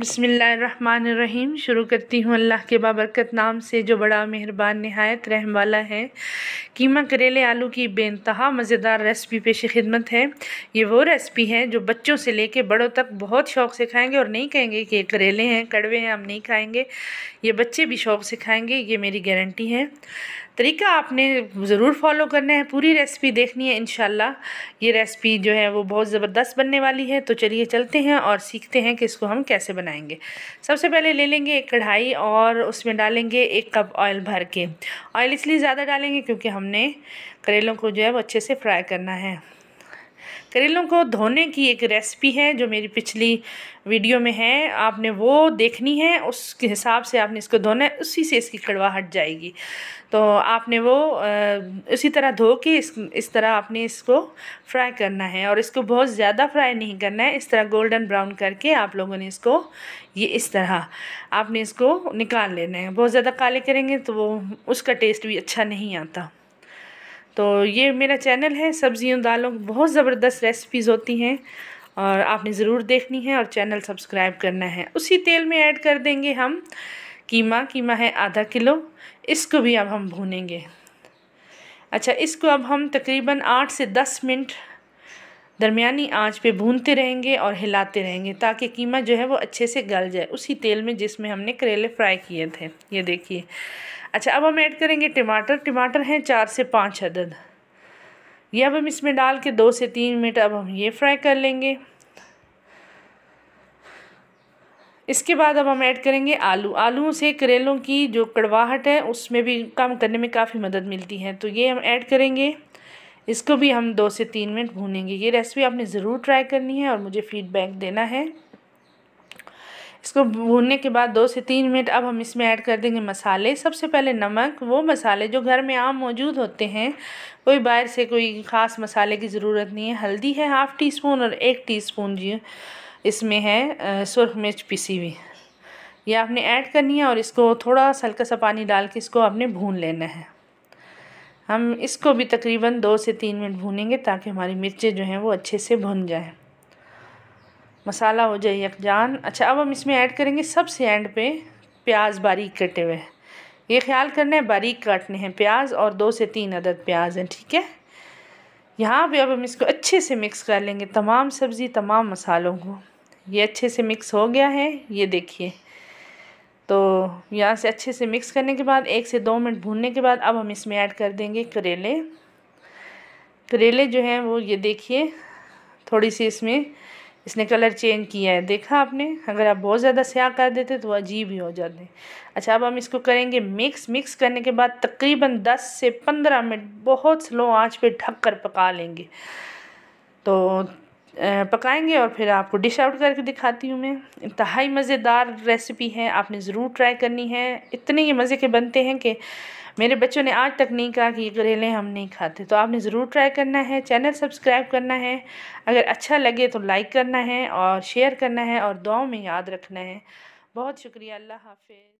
बसमीम शुरू करती हूँ अल्लाह के बाबरकत नाम से जो बड़ा मेहरबान नहायत रहम वाला है कीमा करेले आलू की बेानतहा मज़ेदार रेसिपी पेश खिदमत है ये वो रेसिपी है जो बच्चों से लेके बड़ों तक बहुत शौक़ से खाएँगे और नहीं कहेंगे कि करेले हैं कड़वे हैं हम नहीं खाएँगे ये बच्चे भी शौक़ से खाएँगे ये मेरी गारंटी है तरीका आपने ज़रूर फॉलो करना है पूरी रेसिपी देखनी है इन ये रेसिपी जो है वो बहुत ज़बरदस्त बनने वाली है तो चलिए चलते हैं और सीखते हैं कि इसको हम कैसे बनाएंगे सबसे पहले ले लेंगे एक कढ़ाई और उसमें डालेंगे एक कप ऑयल भर के ऑयल इसलिए ज़्यादा डालेंगे क्योंकि हमने करेलों को जो है वो अच्छे से फ्राई करना है करेलों को धोने की एक रेसिपी है जो मेरी पिछली वीडियो में है आपने वो देखनी है उसके हिसाब से आपने इसको धोना है उसी से इसकी हट जाएगी तो आपने वो उसी तरह धो के इस इस तरह आपने इसको फ्राई करना है और इसको बहुत ज़्यादा फ्राई नहीं करना है इस तरह गोल्डन ब्राउन करके आप लोगों ने इसको ये इस तरह आपने इसको निकाल लेना है बहुत ज़्यादा काले करेंगे तो वो उसका टेस्ट भी अच्छा नहीं आता तो ये मेरा चैनल है सब्जियों दालों बहुत ज़बरदस्त रेसिपीज़ होती हैं और आपने ज़रूर देखनी है और चैनल सब्सक्राइब करना है उसी तेल में ऐड कर देंगे हम कीमा कीमा है आधा किलो इसको भी अब हम भूनेंगे अच्छा इसको अब हम तकरीबन आठ से दस मिनट दरमियानी आंच पे भूनते रहेंगे और हिलाते रहेंगे ताकि कीमा जो है वो अच्छे से गल जाए उसी तेल में जिसमें हमने करेले फ्राई किए थे ये देखिए अच्छा अब हम ऐड करेंगे टमाटर टमाटर हैं चार से पाँच अदद ये अब हम इसमें डाल के दो से तीन मिनट अब हम ये फ्राई कर लेंगे इसके बाद अब हम ऐड करेंगे आलू आलू से करेलों की जो कड़वाहट है उसमें भी काम करने में काफ़ी मदद मिलती है तो ये हम ऐड करेंगे इसको भी हम दो से तीन मिनट भूनेंगे ये रेसिपी आपने ज़रूर ट्राई करनी है और मुझे फीडबैक देना है इसको भूनने के बाद दो से तीन मिनट अब हम इसमें ऐड कर देंगे मसाले सबसे पहले नमक वो मसाले जो घर में आम मौजूद होते हैं कोई बाहर से कोई ख़ास मसाले की ज़रूरत नहीं है हल्दी है हाफ़ टी स्पून और एक टी स्पून जी इसमें है सुरख मिर्च पिसी हुई ये आपने ऐड करनी है और इसको थोड़ा सा हल्का सा पानी डाल के इसको आपने भून लेना है हम इसको भी तकरीबन दो से तीन मिनट भूनेंगे ताकि हमारी मिर्चें जो हैं वो अच्छे से भुन जाए मसाला हो जाए यकजान अच्छा अब हम इसमें ऐड करेंगे सबसे एंड पे प्याज बारीक कटे हुए ये ख्याल करना है बारीक काटने हैं प्याज और दो से तीन अदद प्याज हैं ठीक है यहाँ पे अब हम इसको अच्छे से मिक्स कर लेंगे तमाम सब्ज़ी तमाम मसालों को ये अच्छे से मिक्स हो गया है ये देखिए तो यहाँ से अच्छे से मिक्स करने के बाद एक से दो मिनट भूनने के बाद अब हम इसमें ऐड कर देंगे करेले करेले जो हैं वो ये देखिए थोड़ी सी इसमें इसने कलर चेंज किया है देखा आपने अगर आप बहुत ज़्यादा स्याह कर देते तो अजीब ही हो जाते अच्छा अब हम इसको करेंगे मिक्स मिक्स करने के बाद तकरीबन 10 से 15 मिनट बहुत स्लो आंच पे ढक कर पका लेंगे तो पकाएंगे और फिर आपको डिश आउट करके दिखाती हूँ मैं इंतहाई मज़ेदार रेसिपी है आपने ज़रूर ट्राई करनी है इतने ये मज़े के बनते हैं कि मेरे बच्चों ने आज तक नहीं कहा कि ये करेले हम नहीं खाते तो आपने ज़रूर ट्राई करना है चैनल सब्सक्राइब करना है अगर अच्छा लगे तो लाइक करना है और शेयर करना है और दुआओं में याद रखना है बहुत शुक्रिया अल्लाह हाफि